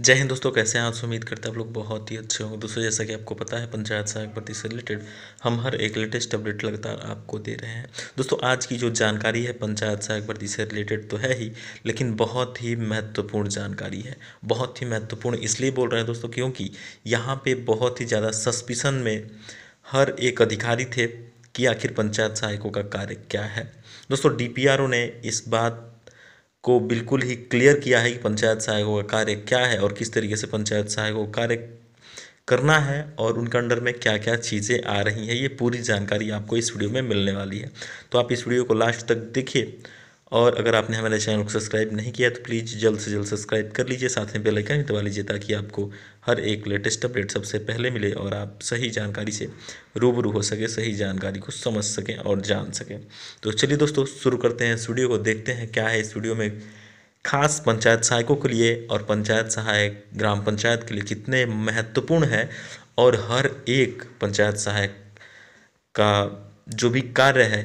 जय हिंद दोस्तों कैसे हैं आपसे उम्मीद करते हैं आप लोग बहुत ही अच्छे होंगे दोस्तों जैसा कि आपको पता है पंचायत सहायक भर्ती से रिलेटेड हम हर एक लेटेस्ट अपडेट लगातार आपको दे रहे हैं दोस्तों आज की जो जानकारी है पंचायत सहायक भर्ती से रिलेटेड तो है ही लेकिन बहुत ही महत्वपूर्ण जानकारी है बहुत ही महत्वपूर्ण इसलिए बोल रहे हैं दोस्तों क्योंकि यहाँ पर बहुत ही ज़्यादा सस्पिशन में हर एक अधिकारी थे कि आखिर पंचायत सहायकों का कार्य क्या है दोस्तों डीपीआरओ ने इस बात को बिल्कुल ही क्लियर किया है कि पंचायत सहायकों का कार्य क्या है और किस तरीके से पंचायत सहायकों का कार्य करना है और उनके अंडर में क्या क्या चीज़ें आ रही हैं ये पूरी जानकारी आपको इस वीडियो में मिलने वाली है तो आप इस वीडियो को लास्ट तक देखिए और अगर आपने हमारे चैनल को सब्सक्राइब नहीं किया तो प्लीज़ जल्द से जल्द सब्सक्राइब कर लीजिए साथ में बेल आइकन भी दबा लीजिए ताकि आपको हर एक लेटेस्ट अपडेट सबसे पहले मिले और आप सही जानकारी से रूबरू हो सके सही जानकारी को समझ सकें और जान सकें तो चलिए दोस्तों शुरू करते हैं स्टूडियो वीडियो को देखते हैं क्या है इस वीडियो में खास पंचायत सहायकों के लिए और पंचायत सहायक ग्राम पंचायत के लिए कितने महत्वपूर्ण है और हर एक पंचायत सहायक का जो भी कार्य है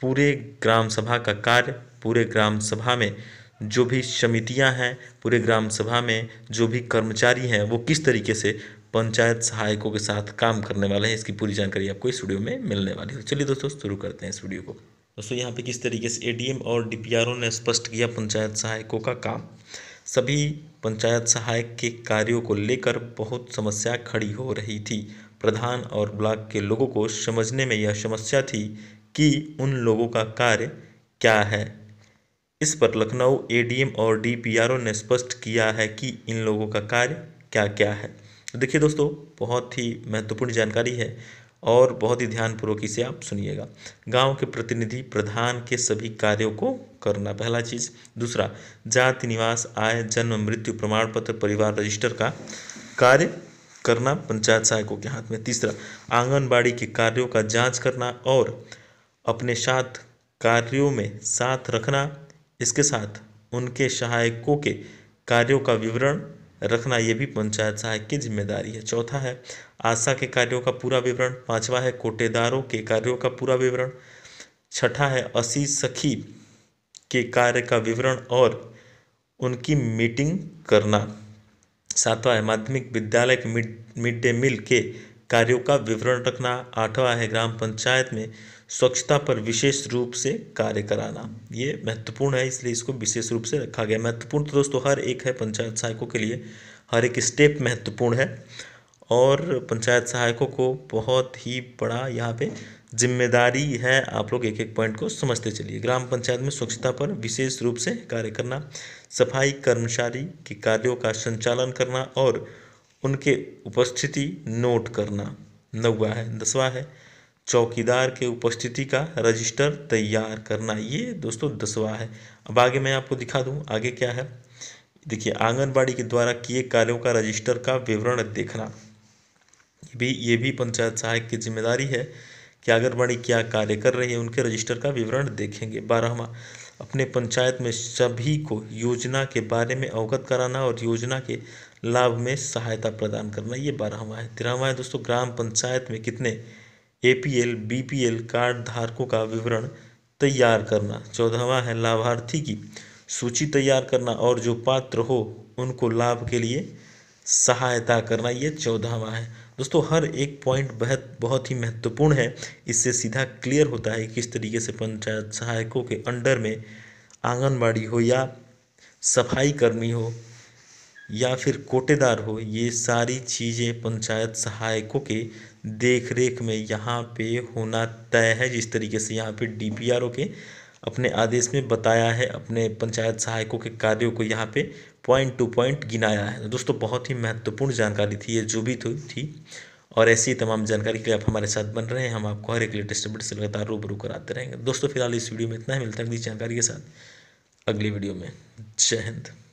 पूरे ग्राम सभा का कार्य पूरे ग्राम सभा में जो भी समितियाँ हैं पूरे ग्राम सभा में जो भी कर्मचारी हैं वो किस तरीके से पंचायत सहायकों के साथ काम करने वाले हैं इसकी पूरी जानकारी आपको इस वीडियो में मिलने वाली है चलिए दोस्तों शुरू करते हैं इस वीडियो को दोस्तों यहाँ पे किस तरीके से एडीएम और डीपीआरओ ने स्पष्ट किया पंचायत सहायकों का काम सभी पंचायत सहायक के कार्यों को लेकर बहुत समस्या खड़ी हो रही थी प्रधान और ब्लॉक के लोगों को समझने में यह समस्या थी कि उन लोगों का कार्य क्या है इस पर लखनऊ एडीएम और डीपीआरओ ने स्पष्ट किया है कि इन लोगों का कार्य क्या क्या है देखिए दोस्तों बहुत ही महत्वपूर्ण जानकारी है और बहुत ही ध्यानपूर्वक इसे आप सुनिएगा गांव के प्रतिनिधि प्रधान के सभी कार्यों को करना पहला चीज दूसरा जाति निवास आय जन्म मृत्यु प्रमाण पत्र परिवार रजिस्टर का कार्य करना पंचायत सहायकों के हाथ में तीसरा आंगनबाड़ी के कार्यों का जांच करना और अपने साथ कार्यों में साथ रखना इसके साथ उनके सहायकों के कार्यों का विवरण रखना यह भी पंचायत सहायक की जिम्मेदारी है चौथा है आशा के कार्यों का पूरा विवरण पांचवा है कोटेदारों के कार्यों का पूरा विवरण छठा है असी सखी के कार्य का विवरण और उनकी मीटिंग करना सातवां है माध्यमिक विद्यालय के मिड मिड डे मील के कार्यों का विवरण रखना आठवां है ग्राम पंचायत में स्वच्छता पर विशेष रूप से कार्य कराना ये महत्वपूर्ण है इसलिए इसको विशेष रूप से रखा गया महत्वपूर्ण तो दोस्तों हर एक है पंचायत सहायकों के लिए हर एक स्टेप महत्वपूर्ण है और पंचायत सहायकों को बहुत ही बड़ा यहाँ पे जिम्मेदारी है आप लोग एक एक पॉइंट को समझते चलिए ग्राम पंचायत में स्वच्छता पर विशेष रूप से कार्य करना सफाई कर्मचारी के कार्यों का संचालन करना और उनके उपस्थिति नोट करना नौवा है दसवा है चौकीदार के उपस्थिति का रजिस्टर तैयार करना ये दोस्तों दसवा है अब आगे मैं आपको दिखा दूँ आगे क्या है देखिए आंगनबाड़ी के द्वारा किए कार्यों का रजिस्टर का विवरण देखना ये भी ये भी पंचायत सहायक की जिम्मेदारी है कि आंगनबाड़ी क्या कार्य कर रही है उनके रजिस्टर का विवरण देखेंगे बारहवा अपने पंचायत में सभी को योजना के बारे में अवगत कराना और योजना के लाभ में सहायता प्रदान करना ये बारहवा है तेरहवा है दोस्तों ग्राम पंचायत में कितने एपीएल बीपीएल कार्ड धारकों का विवरण तैयार करना चौदहवा है लाभार्थी की सूची तैयार करना और जो पात्र हो उनको लाभ के लिए सहायता करना ये चौदहवा है दोस्तों हर एक पॉइंट बहुत बहुत ही महत्वपूर्ण है इससे सीधा क्लियर होता है किस तरीके से पंचायत सहायकों के अंडर में आंगनबाड़ी हो या सफाई कर्मी हो या फिर कोटेदार हो ये सारी चीज़ें पंचायत सहायकों के देख रेख में यहाँ पे होना तय है जिस तरीके से यहाँ पे डी के अपने आदेश में बताया है अपने पंचायत सहायकों के कार्यों को यहाँ पे पॉइंट टू पॉइंट गिनाया है तो दोस्तों बहुत ही महत्वपूर्ण जानकारी थी ये जो भी थी और ऐसी तमाम जानकारी के लिए आप हमारे साथ बन रहे हैं हम आपको हर एक लेटेस्ट अपडेट से लगातार रूबरू कराते रहेंगे दोस्तों फिलहाल इस वीडियो में इतना ही मिलता है जानकारी के साथ अगली वीडियो में जय हिंद